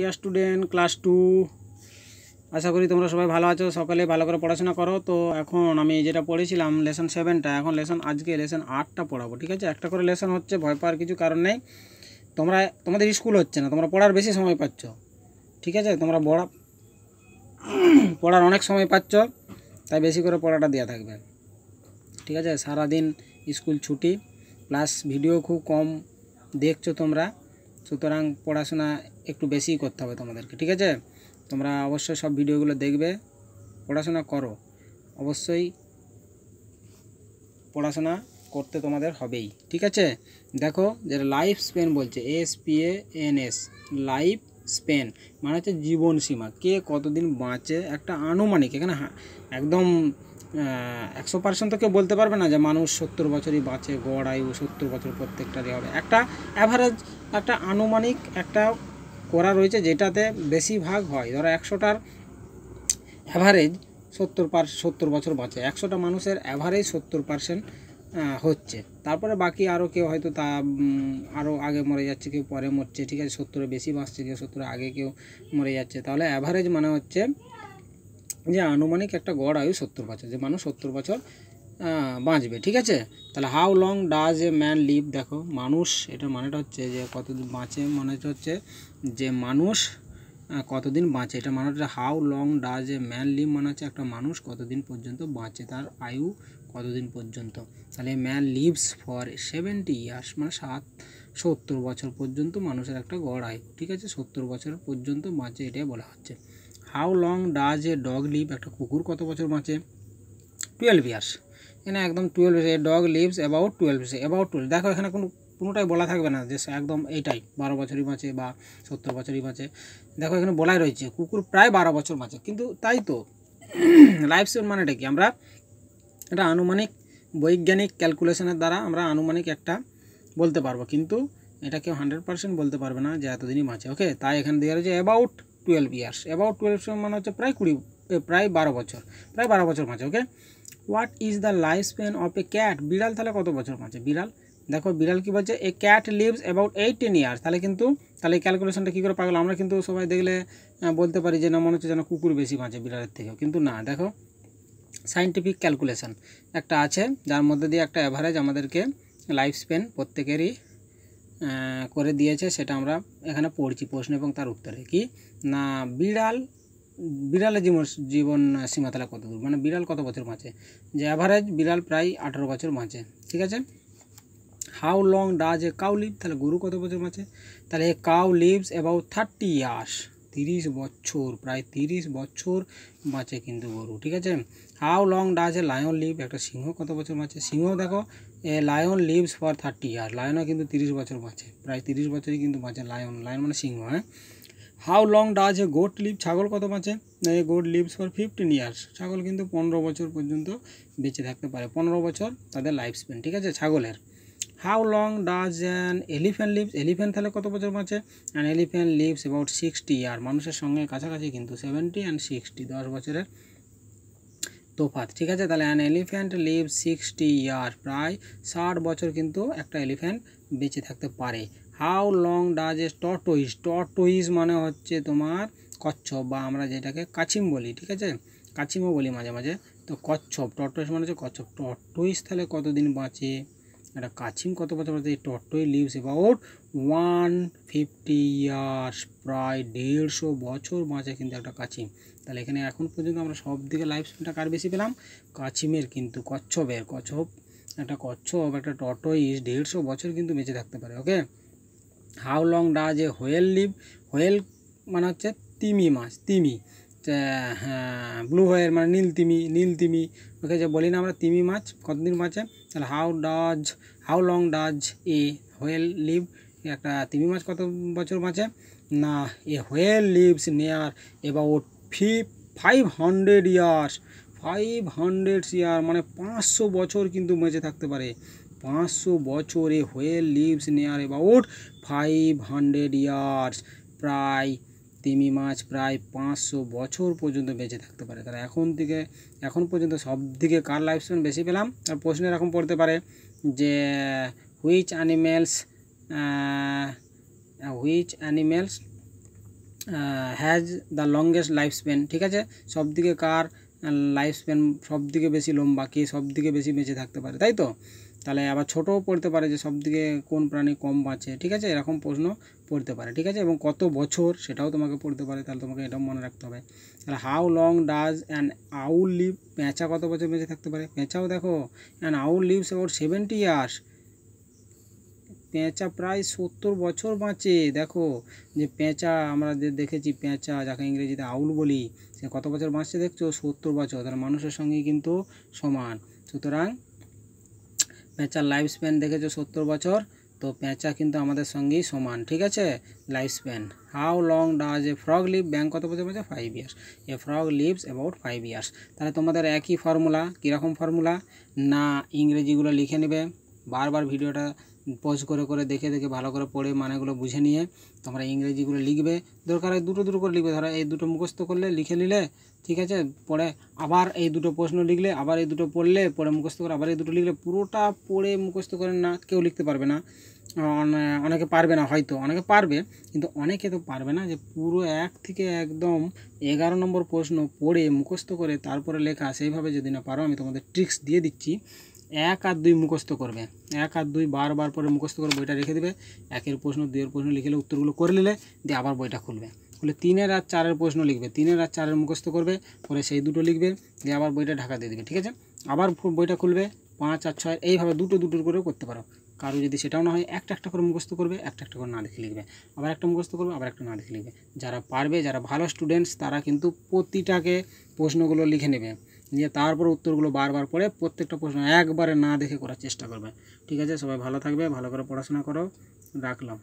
deer student class two আশা করি তোমরা সবাই ভালো আছো সকালে ভালো করে পড়াশোনা করো তো এখন আমি যেটা পড়েছিলাম লেসন সেভেনটা এখন লেসন আজকে লেসন আটটা পড়াবো ঠিক আছে একটা করে লেসন হচ্ছে ভয় পাওয়ার কিছু কারণ নেই তোমরা তোমাদের স্কুল হচ্ছে না তোমরা পড়ার বেশি সময় পাচ্ছ ঠিক আছে তোমরা পড়া পড়ার অনেক সময় পাচ্ছ তাই বেশি করে পড়াটা দেওয়া থাকবে ঠিক আছে সারাদিন স্কুল ছুটি প্লাস ভিডিও খুব কম দেখছো তোমরা সুতরাং পড়াশোনা একটু বেশি করতে হবে তোমাদেরকে ঠিক আছে তোমরা অবশ্যই সব ভিডিওগুলো দেখবে পড়াশোনা করো অবশ্যই পড়াশোনা করতে তোমাদের হবেই ঠিক আছে দেখো যেটা লাইফ স্পেন বলছে S P A N S life span মানে হচ্ছে জীবনসীমা কে কতদিন বাঁচে একটা আনুমানিক এখানে একদম একশো পার্সেন্ট তো কেউ বলতে পারবে না যে মানুষ সত্তর বছরই বাঁচে গড় আয়ু সত্তর বছর প্রত্যেকটারই হবে একটা অ্যাভারেজ একটা আনুমানিক একটা করা রয়েছে যেটাতে বেশিরভাগ হয় ধরো একশোটার অ্যাভারেজ সত্তর পার সত্তর বছর বাঁচে একশোটা মানুষের অ্যাভারেজ সত্তর পার্সেন্ট হচ্ছে তারপরে বাকি আরও কেউ হয়তো তা আরও আগে মরে যাচ্ছে কেউ পরে মরছে ঠিক আছে সত্তরে বেশি বাঁচছে কেউ সত্তরে আগে কেউ মরে যাচ্ছে তাহলে অ্যাভারেজ মানে হচ্ছে যে আনুমানিক একটা গড় আয়ু সত্তর বছর যে মানুষ সত্তর বছর বাঁচবে ঠিক আছে তাহলে how long does a man live দেখো মানুষ এটা মানেটা হচ্ছে যে কতদিন বাঁচে মানে হচ্ছে যে মানুষ কতদিন বাঁচে এটা মানে হচ্ছে how long does a man live মানে হচ্ছে একটা মানুষ কতদিন পর্যন্ত বাঁচে তার আয়ু কতদিন পর্যন্ত তাহলে man lives for seventy years মানে সাত সত্তর বছর পর্যন্ত মানুষের একটা গড় আয়ু ঠিক আছে সত্তর বছর পর্যন্ত বাঁচে এটাই বলা হচ্ছে how long does a dog live একটা কুকুর কত বছর বাঁচে টুয়েলভ ইয়ার্স এখানে একদম twelve a dog lives about twelve about twelve দেখো এখানে কোনো কোনোটাই বলা থাকবে না যে একদম এইটাই বারো বছরই বাঁচে বা সত্তর বছরই বাঁচে দেখো এখানে বলাই রয়েছে কুকুর প্রায় বারো বছর বাঁচে কিন্তু তাই তো লাইফ স্পেন মানেটা কি আমরা এটা আনুমানিক বৈজ্ঞানিক ক্যালকুলেশনের দ্বারা আমরা আনুমানিক একটা বলতে পারবো কিন্তু এটা কেউ হান্ড্রেড পার্সেন্ট বলতে পারবে না যে এতদিনই বাঁচে ওকে তাই এখানে দেওয়া রয়েছে about twelve years about twelve মানে হচ্ছে প্রায় কুড়ি প্রায় বারো বছর প্রায় বারো বছর বাঁচে okay what is the life span of a cat বিড়াল তাহলে কত বছর বাঁচে বিড়াল দেখো বিড়াল কী বলছে a cat lives about eighteen years তাহলে কিন্তু তাহলে এই ক্যালকুলেশনটা কী করে পাগল আমরা কিন্তু সবাই দেখলে বলতে পারি যে না মনে হচ্ছে যেন কুকুর বেশি বাঁচে বিড়ালের থেকেও কিন্তু না দেখো সাইন্টিফিক ক্যালকুলেশন একটা আছে যার মধ্যে দিয়ে একটা অ্যাভারেজ আমাদেরকে লাইফ স্পেন প্রত্যেকেরই করে দিয়েছে সেটা আমরা এখানে পড়ছি প্রশ্ন এবং তার উত্তরে কি না বিড়াল বিড়ালের জীবন জীবন সীমাতলা কত দূর মানে বিড়াল কত বছর বাঁচে যে অ্যাভারেজ বিড়াল প্রায় আঠারো বছর বাঁচে ঠিক আছে how long does a cow live তাহলে গরু কত বছর বাঁচে তাহলে a cow lives about thirty years তিরিশ বছর প্রায় তিরিশ বছর বাঁচে কিন্তু গরু ঠিক আছে how long does a lion live একটা সিংহ কত বছর বাঁচে সিংহ দেখো a lion lives for thirty year লায়নও কিন্তু তিরিশ বছর বাঁচে প্রায় তিরিশ বছরই কিন্তু বাঁচে লায়ন লায়ন মানে সিংহ হ্যাঁ how long does a goat live ছাগল কত বাঁচে a goat lives for fifteen years ছাগল কিন্তু পনেরো বছর পর্যন্ত বেঁচে থাকতে পারে পনেরো বছর তাদের লাইফ স্প্যান ঠিক আছে ছাগলের how long does an elephant lives elephant তাহলে কত বছর বাঁচে and elephant lives about sixty year মানুষের সঙ্গে কাছাকাছি কিন্তু সেভেন্টি অ্যান্ড সিক্সটি দশ বছরের তোফাত ঠিক আছে তাহলে an elephant live sixty year প্রায় ষাট বছর কিন্তু একটা এলিফ্যান্ট বেঁচে থাকতে পারে how long does a tortoise tortoise মানে হচ্ছে তোমার কচ্ছপ বা আমরা যেটাকে কাছিম বলি ঠিক আছে কাছিমও বলি মাঝে মাঝে তো কচ্ছপ টটোইস মানে হচ্ছে কচ্ছপ টটোইস তাহলে কতদিন বাঁচে এটা কাছিম কত বছর বলতে টটই lives about one fifty years প্রায় দেড়শো বছর বাঁচে কিন্তু একটা কাছিম তাহলে এখানে এখন পর্যন্ত আমরা সব দিকে লাইফ স্প্যানটা কার বেশি পেলাম কাছিমের কিন্তু কচ্ছপের কচ্ছপ একটা কচ্ছপ একটা টটইস দেড়শো বছর কিন্তু বেঁচে থাকতে পারে okay how long does a whale live whale মানে হচ্ছে তিমি মাছ তিমি তাহলে ব্লু হোয়েল মানে নীল তিমি নীল তিমি মানে যা বলি না আমরা তিমি মাছ কতদিন মাছ তাহলে how does how long does a whale live এটা তিমি মাছ কত বছর মাছ না a whale lives near about 500 years 500 year মানে 500 বছর কিন্তু মাঝে থাকতে পারে 500 বছরে whale lives near about 500 years প্রায় তিমি মাছ প্রায় পাঁচশো বছর পর্যন্ত বেঁচে থাকতে পারে তারা এখন থেকে এখন পর্যন্ত সব দিকে কার লাইফ স্পেন বেশি পেলাম আর প্রশ্ন এরকম পড়তে পারে যে which animals which animals has the longest life span ঠিক আছে সব দিকে কার লাইফ স্পেন সব দিকে বেশি লম্বা কে সব দিকে বেশি বেঁচে থাকতে পারে তাই তো তাহলে আবার ছোটও পড়তে পারে যে সব দিকে কোন প্রাণী কম বাঁচে ঠিক আছে এরকম প্রশ্ন পড়তে পারে ঠিক আছে এবং কত বছর সেটাও তোমাকে পড়তে পারে তাহলে তোমাকে এটাও মনে রাখতে হবে তাহলে how long does and owl live পেঁচা কত বছর বেঁচে থাকতে পারে পেঁচাও দেখো and owl lives about seventy years পেঁচা প্রায় সত্তর বছর বাঁচে দেখো যে পেঁচা আমরা যে দেখেছি পেঁচা যাকে ইংরেজিতে আউল বলি সে কত বছর বাঁচছে দেখছো সত্তর বছর তাহলে মানুষের সঙ্গে কিন্তু সমান সুতরাং পেঁচার লাইফ স্প্যান দেখেছো সত্তর বছর তো পেঁচা কিন্তু আমাদের সঙ্গেই সমান ঠিক আছে life span how long does a frog live ব্যাঙ্ক কত বছর বলছে five years a frog lives about five years তাহলে তোমাদের একই ফর্মুলা কীরকম ফর্মুলা না ইংরেজিগুলো লিখে নেবে বারবার ভিডিওটা পজ করে করে দেখে দেখে ভালো করে পড়ে মানেগুলো বুঝে নিয়ে তোমরা ইংরেজিগুলো লিখবে দরকার হয় দুটো দুটো করে লিখবে ধরো এই দুটো মুখস্ত করলে লিখে নিলে ঠিক আছে পরে আবার এই দুটো প্রশ্ন লিখলে আবার এই দুটো পড়লে পরে মুখস্ত করে আবার এই দুটো লিখলে পুরোটা পড়ে মুখস্ত করে না কেউ লিখতে পারবে না অনেকে পারবে না হয়তো অনেকে পারবে কিন্তু অনেকে তো পারবে না যে পুরো এক থেকে একদম এগারো নম্বর প্রশ্ন পড়ে মুখস্ত করে তারপরে লেখা সেইভাবে যদি না পারো আমি তোমাদের ট্রিক্স দিয়ে দিচ্ছি এক আর দুই মুখস্থ করবে এক আর দুই বারবার পরে মুখস্থ করে বইটা রেখে দেবে একের প্রশ্ন দুইয়ের প্রশ্ন লিখে উত্তরগুলো করে নিলে দিয়ে আবার বইটা খুলবে খুলে তিনের আর চারের প্রশ্ন লিখবে তিনের আর চারের মুখস্থ করবে করে সেই দুটো লিখবে দিয়ে আবার বইটা ঢাকা দিয়ে দেবে ঠিক আছে আবার বইটা খুলবে পাঁচ আর ছয় এইভাবে দুটো দুটোর করে করতে পারো কারো যদি সেটাও না হয় একটা একটা করে মুখস্থ করবে একটা একটা করে না দেখে লিখবে আবার একটা মুখস্থ করবে আবার একটা না দেখে লিখবে যারা পারবে যারা ভালো স্টুডেন্টস তারা কিন্তু প্রতিটাকে প্রশ্নগুলো লিখে নেবে এ তারপর উত্তরগুলো বারবার পড়ে প্রত্যেকটা প্রশ্ন একবারে না দেখে করার চেষ্টা করবে ঠিক আছে সবাই ভালো থাকবে ভালো করে পড়াশোনা করো রাখলাম